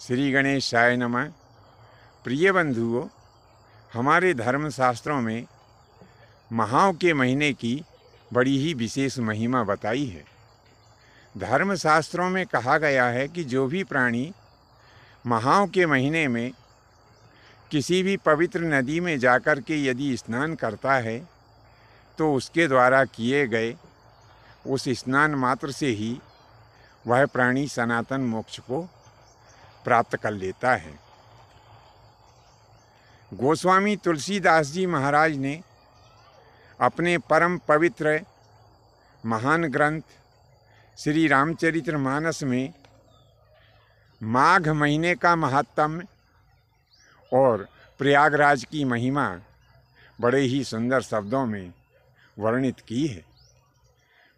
श्री गणेश साय नम प्रिय बंधुओं हमारे धर्मशास्त्रों में महाओं के महीने की बड़ी ही विशेष महिमा बताई है धर्मशास्त्रों में कहा गया है कि जो भी प्राणी महाओं के महीने में किसी भी पवित्र नदी में जाकर के यदि स्नान करता है तो उसके द्वारा किए गए उस स्नान मात्र से ही वह प्राणी सनातन मोक्ष को प्राप्त कर लेता है गोस्वामी तुलसीदास जी महाराज ने अपने परम पवित्र महान ग्रंथ श्री रामचरित्र मानस में माघ महीने का महात्म्य और प्रयागराज की महिमा बड़े ही सुंदर शब्दों में वर्णित की है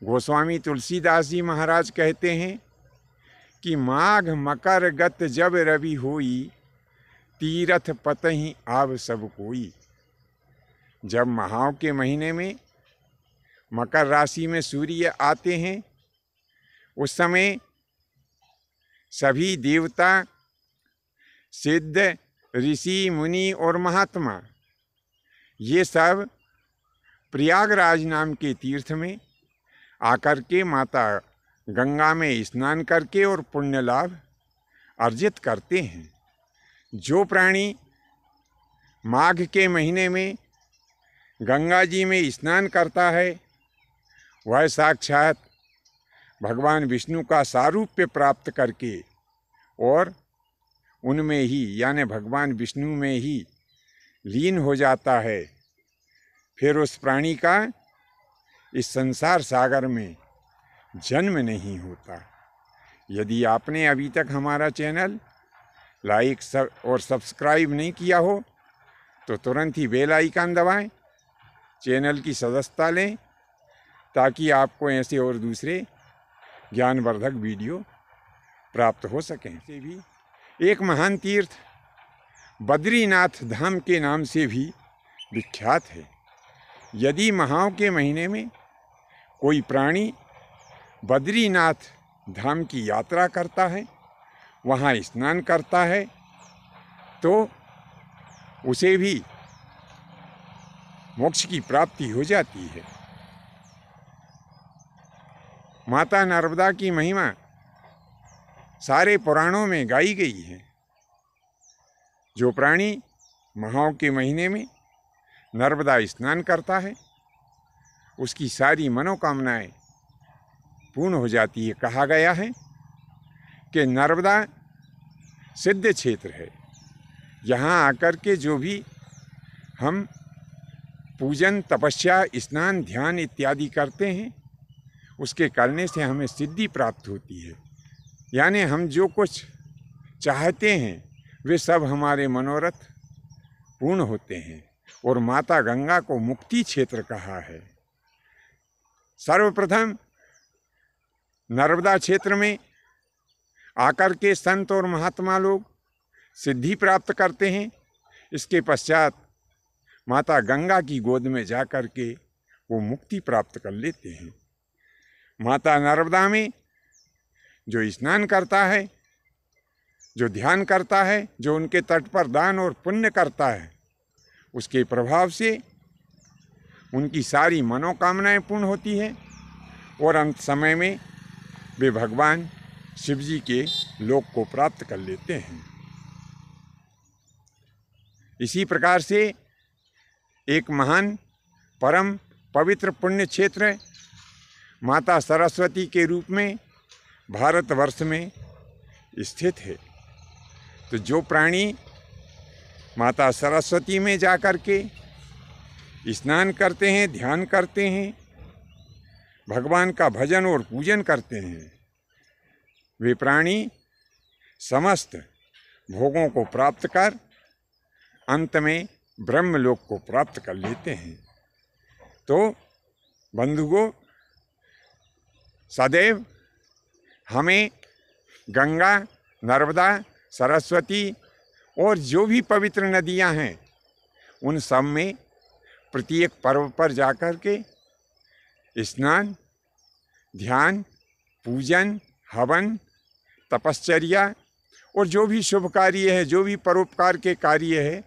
गोस्वामी तुलसीदास जी महाराज कहते हैं कि माघ मकर गत जब रवि होई तीरथ पतही आव सब कोई जब महाव के महीने में मकर राशि में सूर्य आते हैं उस समय सभी देवता सिद्ध ऋषि मुनि और महात्मा ये सब प्रयागराज नाम के तीर्थ में आकर के माता गंगा में स्नान करके और पुण्य लाभ अर्जित करते हैं जो प्राणी माघ के महीने में गंगा जी में स्नान करता है वह साक्षात भगवान विष्णु का सारूप्य प्राप्त करके और उनमें ही यानि भगवान विष्णु में ही लीन हो जाता है फिर उस प्राणी का इस संसार सागर में जन्म नहीं होता यदि आपने अभी तक हमारा चैनल लाइक सब और सब्सक्राइब नहीं किया हो तो तुरंत ही बेल आइकन दबाएं चैनल की सदस्यता लें ताकि आपको ऐसे और दूसरे ज्ञानवर्धक वीडियो प्राप्त हो सकें से भी एक महान तीर्थ बद्रीनाथ धाम के नाम से भी विख्यात है यदि महाव के महीने में कोई प्राणी बद्रीनाथ धाम की यात्रा करता है वहाँ स्नान करता है तो उसे भी मोक्ष की प्राप्ति हो जाती है माता नर्मदा की महिमा सारे पुराणों में गाई गई है जो प्राणी महाओं के महीने में नर्मदा स्नान करता है उसकी सारी मनोकामनाएं पूर्ण हो जाती है कहा गया है कि नर्मदा सिद्ध क्षेत्र है यहाँ आकर के जो भी हम पूजन तपस्या स्नान ध्यान इत्यादि करते हैं उसके करने से हमें सिद्धि प्राप्त होती है यानी हम जो कुछ चाहते हैं वे सब हमारे मनोरथ पूर्ण होते हैं और माता गंगा को मुक्ति क्षेत्र कहा है सर्वप्रथम नर्मदा क्षेत्र में आकर के संत और महात्मा लोग सिद्धि प्राप्त करते हैं इसके पश्चात माता गंगा की गोद में जा कर के वो मुक्ति प्राप्त कर लेते हैं माता नर्मदा में जो स्नान करता है जो ध्यान करता है जो उनके तट पर दान और पुण्य करता है उसके प्रभाव से उनकी सारी मनोकामनाएं पूर्ण होती है और अंत समय में वे भगवान शिव जी के लोक को प्राप्त कर लेते हैं इसी प्रकार से एक महान परम पवित्र पुण्य क्षेत्र माता सरस्वती के रूप में भारतवर्ष में स्थित है तो जो प्राणी माता सरस्वती में जा के स्नान करते हैं ध्यान करते हैं भगवान का भजन और पूजन करते हैं वे प्राणी समस्त भोगों को प्राप्त कर अंत में ब्रह्मलोक को प्राप्त कर लेते हैं तो बंधुओं सदैव हमें गंगा नर्मदा सरस्वती और जो भी पवित्र नदियां हैं उन सब में प्रत्येक पर्व पर जाकर के स्नान ध्यान पूजन हवन तपश्चर्या और जो भी शुभ कार्य है जो भी परोपकार के कार्य है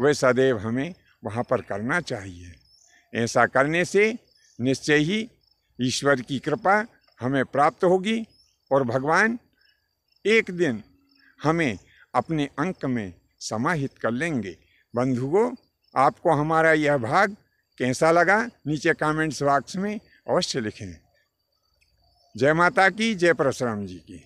वह सदैव हमें वहाँ पर करना चाहिए ऐसा करने से निश्चय ही ईश्वर की कृपा हमें प्राप्त होगी और भगवान एक दिन हमें अपने अंक में समाहित कर लेंगे बंधुओं आपको हमारा यह भाग कैसा लगा नीचे कमेंट्स बॉक्स में अवश्य लिखें जय माता की जय परशुराम जी की